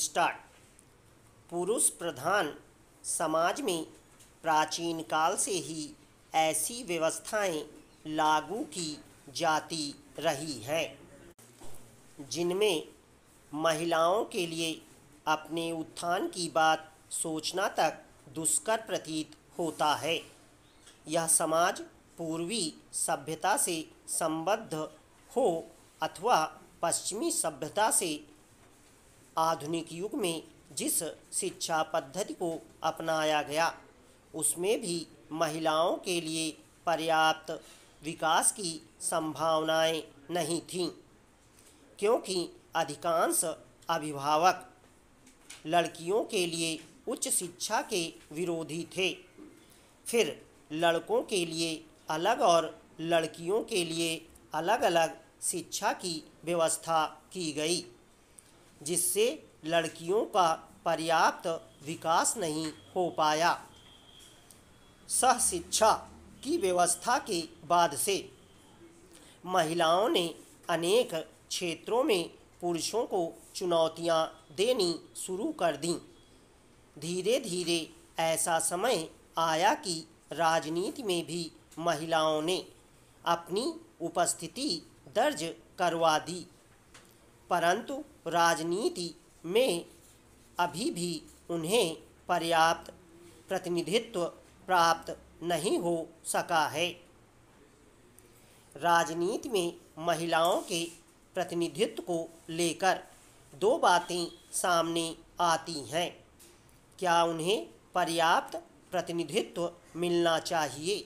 start पुरुष प्रधान समाज में प्राचीन काल से ही ऐसी व्यवस्थाएं लागू की जाती रही हैं जिनमें महिलाओं के लिए अपने उत्थान की बात सोचना तक दुष्कर प्रतीत होता है यह समाज पूर्वी सभ्यता से संबद्ध हो अथवा पश्चिमी सभ्यता से आधुनिक युग में जिस शिक्षा पद्धति को अपनाया गया उसमें भी महिलाओं के लिए पर्याप्त विकास की संभावनाएं नहीं थीं क्योंकि अधिकांश अभिभावक लड़कियों के लिए उच्च शिक्षा के विरोधी थे फिर लड़कों के लिए अलग और लड़कियों के लिए अलग अलग शिक्षा की व्यवस्था की गई जिससे लड़कियों का पर्याप्त विकास नहीं हो पाया सह शिक्षा की व्यवस्था के बाद से महिलाओं ने अनेक क्षेत्रों में पुरुषों को चुनौतियां देनी शुरू कर दी धीरे धीरे ऐसा समय आया कि राजनीति में भी महिलाओं ने अपनी उपस्थिति दर्ज करवा दी परंतु राजनीति में अभी भी उन्हें पर्याप्त प्रतिनिधित्व प्राप्त नहीं हो सका है राजनीति में महिलाओं के प्रतिनिधित्व को लेकर दो बातें सामने आती हैं क्या उन्हें पर्याप्त प्रतिनिधित्व मिलना चाहिए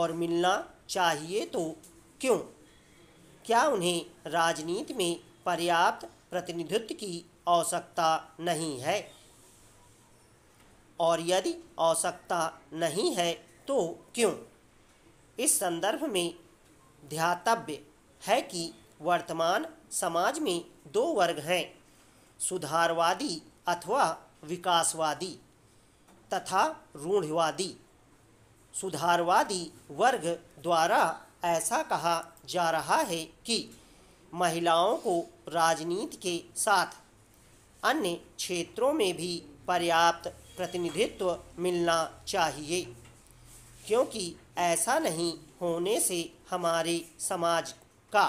और मिलना चाहिए तो क्यों क्या उन्हें राजनीति में पर्याप्त प्रतिनिधित्व की आवश्यकता नहीं है और यदि आवश्यकता नहीं है तो क्यों इस संदर्भ में ध्यातव्य है कि वर्तमान समाज में दो वर्ग हैं सुधारवादी अथवा विकासवादी तथा रूढ़िवादी सुधारवादी वर्ग द्वारा ऐसा कहा जा रहा है कि महिलाओं को राजनीति के साथ अन्य क्षेत्रों में भी पर्याप्त प्रतिनिधित्व मिलना चाहिए क्योंकि ऐसा नहीं होने से हमारे समाज का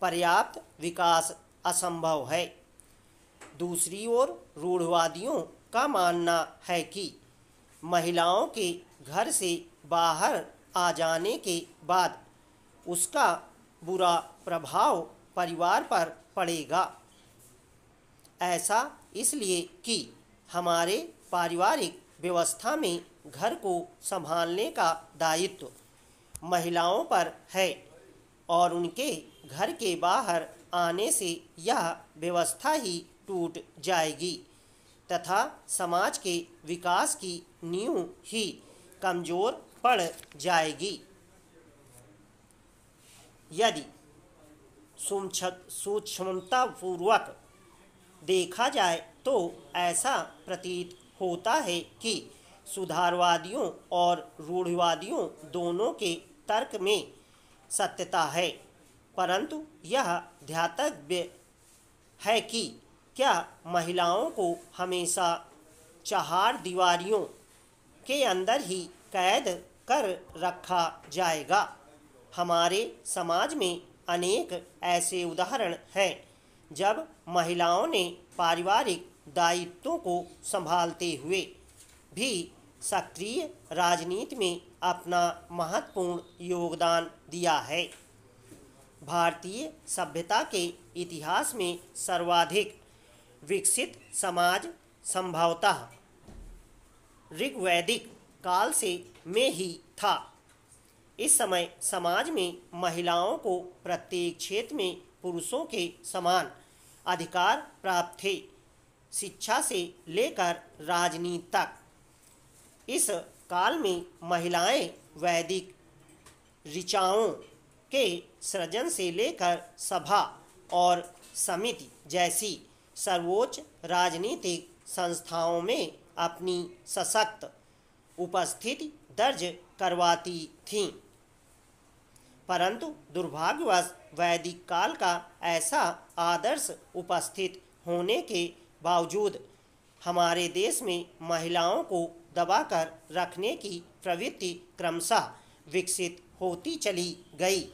पर्याप्त विकास असंभव है दूसरी ओर रूढ़वादियों का मानना है कि महिलाओं के घर से बाहर आ जाने के बाद उसका बुरा प्रभाव परिवार पर पड़ेगा ऐसा इसलिए कि हमारे पारिवारिक व्यवस्था में घर को संभालने का दायित्व महिलाओं पर है और उनके घर के बाहर आने से यह व्यवस्था ही टूट जाएगी तथा समाज के विकास की नींव ही कमज़ोर पड़ जाएगी यदि सूक्ष्मता पूर्वक देखा जाए तो ऐसा प्रतीत होता है कि सुधारवादियों और रूढ़िवादियों दोनों के तर्क में सत्यता है परंतु यह ध्यातव्य है कि क्या महिलाओं को हमेशा चार दीवारियों के अंदर ही कैद कर रखा जाएगा हमारे समाज में अनेक ऐसे उदाहरण हैं जब महिलाओं ने पारिवारिक दायित्वों को संभालते हुए भी सक्रिय राजनीति में अपना महत्वपूर्ण योगदान दिया है भारतीय सभ्यता के इतिहास में सर्वाधिक विकसित समाज संभवतः ऋग्वैदिक काल से में ही था इस समय समाज में महिलाओं को प्रत्येक क्षेत्र में पुरुषों के समान अधिकार प्राप्त थे शिक्षा से लेकर राजनीति तक इस काल में महिलाएं वैदिक ऋचाओं के सृजन से लेकर सभा और समिति जैसी सर्वोच्च राजनीतिक संस्थाओं में अपनी सशक्त उपस्थिति दर्ज करवाती थीं परंतु दुर्भाग्यवश वैदिक काल का ऐसा आदर्श उपस्थित होने के बावजूद हमारे देश में महिलाओं को दबाकर रखने की प्रवृत्ति क्रमशः विकसित होती चली गई